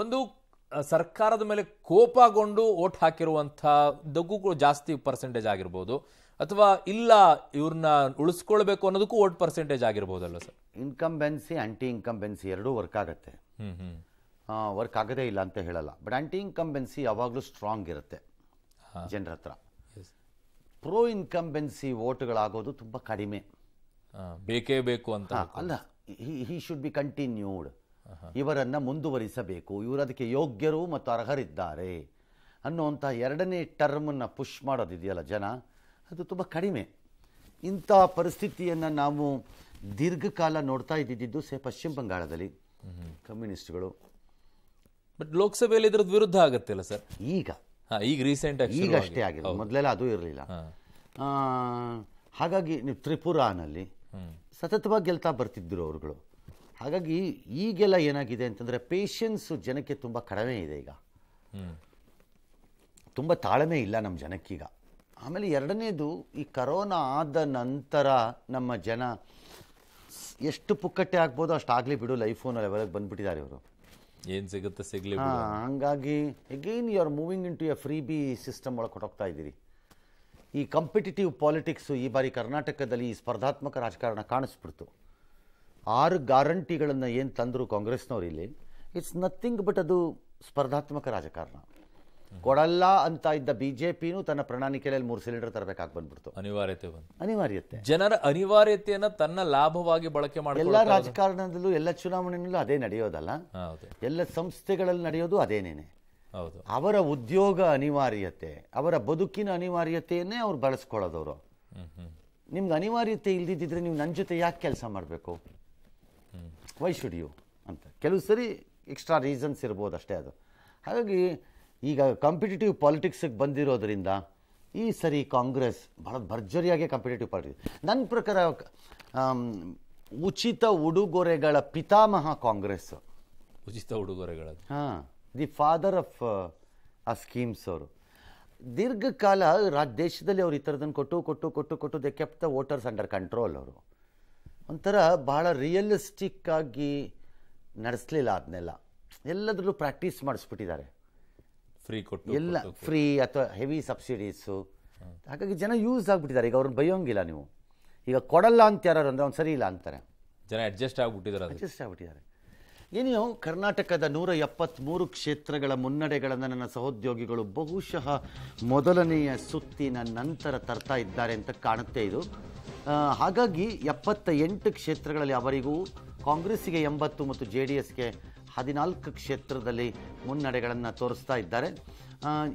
ಒಂದು ಸರ್ಕಾರದ ಮೇಲೆ ಕೋಪಗೊಂಡು ಓಟ್ ದಗ್ಗುಗಳು ಜಾಸ್ತಿ ಪರ್ಸೆಂಟೇಜ್ ಆಗಿರ್ಬೋದು ಅಥವಾ ಇಲ್ಲ ಇವ್ರನ್ನ ಉಳಿಸ್ಕೊಳ್ಬೇಕು ಅನ್ನೋದಕ್ಕೂ ಓಟ್ ಪರ್ಸೆಂಟೇಜ್ ಆಗಿರ್ಬೋದಲ್ಲ ಸರ್ ಇನ್ಕಂಬೆನ್ಸಿ ಆಂಟಿ ಇನ್ಕಂಬೆನ್ಸಿ ಎರಡೂ ವರ್ಕ್ ಆಗುತ್ತೆ ವರ್ಕ್ ಆಗದೇ ಇಲ್ಲ ಅಂತ ಹೇಳಲ್ಲ ಬಟ್ ಆಂಟಿ ಇನ್ಕಂಬೆನ್ಸಿ ಯಾವಾಗಲೂ ಸ್ಟ್ರಾಂಗ್ ಇರುತ್ತೆ ಜನರ ಹತ್ರ ಪ್ರೋ ಇನ್ಕಂಬೆನ್ಸಿ ಓಟ್ಗಳಾಗೋದು ತುಂಬ ಕಡಿಮೆ ಬೇಕೇ ಬೇಕು ಅಂತ ಅಲ್ಲ ಹಿ ಶುಡ್ ಬಿ ಕಂಟಿನ್ಯೂಡ್ ಇವರನ್ನು ಮುಂದುವರಿಸಬೇಕು ಇವರು ಅದಕ್ಕೆ ಯೋಗ್ಯರು ಮತ್ತು ಅರ್ಹರಿದ್ದಾರೆ ಅನ್ನುವಂಥ ಎರಡನೇ ಟರ್ಮನ್ನು ಪುಷ್ ಮಾಡೋದಿದೆಯಲ್ಲ ಜನ ಅದು ತುಂಬ ಕಡಿಮೆ ಇಂಥ ಪರಿಸ್ಥಿತಿಯನ್ನು ನಾವು ದೀರ್ಘಕಾಲ ನೋಡ್ತಾ ಇದ್ದಿದ್ದು ಸೇ ಪಶ್ಚಿಮ ಬಂಗಾಳದಲ್ಲಿ ಕಮ್ಯುನಿಸ್ಟ್ಗಳು ಬಟ್ ಲೋಕಸಭೆಯಲ್ಲಿ ಇದ್ರದ್ದು ವಿರುದ್ಧ ಅಲ್ಲ ಸರ್ ಈಗ ಈಗ ರೀಸೆಂಟ್ ಈಗ ಅಷ್ಟೇ ಆಗಿಲ್ಲ ಮೊದಲೆಲ್ಲ ಅದು ಇರಲಿಲ್ಲ ಹಾಗಾಗಿ ನೀವು ತ್ರಿಪುರಾನಲ್ಲಿ ಸತತವಾಗಿ ಗೆಲ್ತಾ ಬರ್ತಿದ್ದರು ಅವರುಗಳು ಹಾಗಾಗಿ ಈಗೆಲ್ಲ ಏನಾಗಿದೆ ಅಂತಂದರೆ ಪೇಷನ್ಸು ಜನಕ್ಕೆ ತುಂಬ ಕಡಿಮೆ ಇದೆ ಈಗ ತುಂಬ ತಾಳ್ಮೆ ಇಲ್ಲ ನಮ್ಮ ಜನಕ್ಕೀಗ ಆಮೇಲೆ ಎರಡನೇದು ಈ ಕರೋನಾ ಆದ ನಂತರ ನಮ್ಮ ಜನ ಎಷ್ಟು ಪುಕ್ಕಟ್ಟೆ ಆಗ್ಬೋದು ಅಷ್ಟು ಆಗಲಿ ಬಿಡು ಲೈಫು ಅನ್ನೋ ಲೆವೆಲ್ಗೆ ಬಂದುಬಿಟ್ಟಿದ್ದಾರೆ ಇವರು ಏನು ಸಿಗುತ್ತೆ ಸಿಗಲಿ ಹಂಗಾಗಿ again you are moving into a freebie system ಒಳಗೆ ಕೊಟ್ಟೋಗ್ತಾ ಇದ್ದೀರಿ ಈ ಕಾಂಪಿಟಿಟಿವ್ ಪಾಲಿಟಿಕ್ಸು ಈ ಬಾರಿ ಕರ್ನಾಟಕದಲ್ಲಿ ಈ ಸ್ಪರ್ಧಾತ್ಮಕ ರಾಜಕಾರಣ ಕಾಣಿಸ್ಬಿಡ್ತು ಆರು ಗ್ಯಾರಂಟಿಗಳನ್ನು ಏನು ತಂದರು ಕಾಂಗ್ರೆಸ್ನವ್ರು ಇಲ್ಲಿ ಇಟ್ಸ್ ನಥಿಂಗ್ ಬಟ್ ಅದು ಸ್ಪರ್ಧಾತ್ಮಕ ರಾಜಕಾರಣ ಕೊಡಲ್ಲ ಅಂತ ಇದ್ದ ಬಿಜೆಪಿನೂ ತನ್ನ ಪ್ರಣಾಳಿಕೆಯಲ್ಲಿ ಮೂರು ಸಿಲಿಂಡರ್ ತರಬೇಕಾಗಿ ಬಂದ್ಬಿಡ್ತು ಅನಿವಾರ್ಯತೆ ಅನಿವಾರ್ಯತೆ ಜನರ ಅನಿವಾರ್ಯತೆಯನ್ನ ತನ್ನ ಲಾಭವಾಗಿ ಬಳಕೆ ಮಾಡಿ ಎಲ್ಲ ರಾಜಕಾರಣದಲ್ಲೂ ಎಲ್ಲ ಚುನಾವಣೆಯಲ್ಲೂ ಅದೇ ನಡೆಯೋದಲ್ಲ ಎಲ್ಲ ಸಂಸ್ಥೆಗಳಲ್ಲಿ ನಡೆಯೋದು ಅದೇನೇನೆ ಅವರ ಉದ್ಯೋಗ ಅನಿವಾರ್ಯತೆ ಅವರ ಬದುಕಿನ ಅನಿವಾರ್ಯತೆಯನ್ನೇ ಅವ್ರು ಬಳಸ್ಕೊಳ್ಳೋದವರು ನಿಮ್ಗೆ ಅನಿವಾರ್ಯತೆ ಇಲ್ದಿದ್ದರೆ ನೀವು ನನ್ನ ಜೊತೆ ಯಾಕೆ ಕೆಲಸ ಮಾಡಬೇಕು ವೈ ಶುಡ್ ಯು ಅಂತ ಕೆಲವು ಸರಿ ಎಕ್ಸ್ಟ್ರಾ ರೀಸನ್ಸ್ ಇರ್ಬೋದು ಅಷ್ಟೇ ಅದು ಹಾಗಾಗಿ ಈಗ ಕಾಂಪಿಟೇಟಿವ್ ಪಾಲಿಟಿಕ್ಸಿಗೆ ಬಂದಿರೋದರಿಂದ ಈ ಸರಿ ಕಾಂಗ್ರೆಸ್ ಭಾಳ ಭರ್ಜರಿಯಾಗೆ ಕಾಂಪಿಟೇಟಿವ್ ಪಾಲಿಟಿಕ್ಸ್ ನನ್ನ ಪ್ರಕಾರ ಉಚಿತ ಉಡುಗೊರೆಗಳ ಪಿತಾಮಹ ಕಾಂಗ್ರೆಸ್ ಉಚಿತ ಉಡುಗೊರೆಗಳ ಹಾಂ ದಿ ಫಾದರ್ ಆಫ್ ಆ ಸ್ಕೀಮ್ಸ್ ಅವರು ದೀರ್ಘಕಾಲ ರಾಜ್ಯ ದೇಶದಲ್ಲಿ ಅವ್ರು ಈ ಥರದನ್ನು ಕೊಟ್ಟು ಕೊಟ್ಟು ಕೊಟ್ಟು ಕೊಟ್ಟು they kept the voters under control ಅವರು ಒಂಥರ ಭಾಳ ರಿಯಲಿಸ್ಟಿಕ್ ಆಗಿ ನಡೆಸಲಿಲ್ಲ ಅದನ್ನೆಲ್ಲ ಎಲ್ಲದರಲ್ಲೂ ಪ್ರಾಕ್ಟೀಸ್ ಮಾಡಿಸ್ಬಿಟ್ಟಿದ್ದಾರೆ ಫ್ರೀ ಕೊಟ್ಟು ಎಲ್ಲ ಫ್ರೀ ಅಥವಾ ಹೆವಿ ಸಬ್ಸಿಡೀಸು ಹಾಗಾಗಿ ಜನ ಯೂಸ್ ಆಗಿಬಿಟ್ಟಿದ್ದಾರೆ ಈಗ ಅವ್ರನ್ನ ಬಯೋಂಗಿಲ್ಲ ನೀವು ಈಗ ಕೊಡಲ್ಲ ಅಂತ ಯಾರು ಅಂದರೆ ಅವ್ನು ಸರಿ ಇಲ್ಲ ಅಂತಾರೆ ಜನ ಅಡ್ಜಸ್ಟ್ ಆಗಿಬಿಟ್ಟಿದ್ದಾರೆ ಅಡ್ಜಸ್ಟ್ ಆಗಿಬಿಟ್ಟಿದ್ದಾರೆ ಏನೇ ಕರ್ನಾಟಕದ ನೂರ ಎಪ್ಪತ್ತ್ಮೂರು ಕ್ಷೇತ್ರಗಳ ಮುನ್ನಡೆಗಳನ್ನು ನನ್ನ ಸಹೋದ್ಯೋಗಿಗಳು ಬಹುಶಃ ಮೊದಲನೆಯ ಸುತ್ತಿನ ನಂತರ ತರ್ತಾ ಇದ್ದಾರೆ ಅಂತ ಕಾಣುತ್ತೆ ಇದು ಹಾಗಾಗಿ ಎಪ್ಪತ್ತ ಎಂಟು ಕ್ಷೇತ್ರಗಳಲ್ಲಿ ಅವರಿಗೂ ಕಾಂಗ್ರೆಸ್ಗೆ ಎಂಬತ್ತು ಮತ್ತು ಜೆ ಡಿ ಎಸ್ಗೆ ಹದಿನಾಲ್ಕು ಕ್ಷೇತ್ರದಲ್ಲಿ ಮುನ್ನಡೆಗಳನ್ನು ತೋರಿಸ್ತಾ ಇದ್ದಾರೆ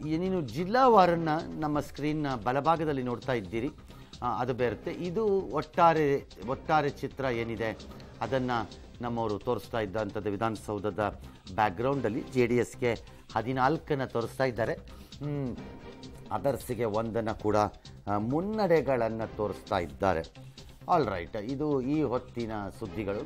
ಜಿಲ್ಲಾ ಜಿಲ್ಲಾವಾರನ್ನು ನಮ್ಮ ಸ್ಕ್ರೀನ್ನ ಬಲಭಾಗದಲ್ಲಿ ನೋಡ್ತಾ ಇದ್ದೀರಿ ಅದು ಬೇರುತ್ತೆ ಇದು ಒಟ್ಟಾರೆ ಒಟ್ಟಾರೆ ಚಿತ್ರ ಏನಿದೆ ಅದನ್ನು ನಮ್ಮವರು ತೋರಿಸ್ತಾ ಇದ್ದಂಥದ್ದು ವಿಧಾನಸೌಧದ ಬ್ಯಾಕ್ಗ್ರೌಂಡಲ್ಲಿ ಜೆ ಡಿ ಎಸ್ಗೆ ಹದಿನಾಲ್ಕನ್ನು ತೋರಿಸ್ತಾ ಇದ್ದಾರೆ ಅದರ್ಸಿಗೆ ಒಂದನ್ನು ಕೂಡ ಮುನ್ನಡೆಗಳನ್ನು ತೋರಿಸ್ತಾ ಇದ್ದಾರೆ ಆಲ್ ರೈಟ್ ಇದು ಈ ಹೊತ್ತಿನ ಸುದ್ದಿಗಳು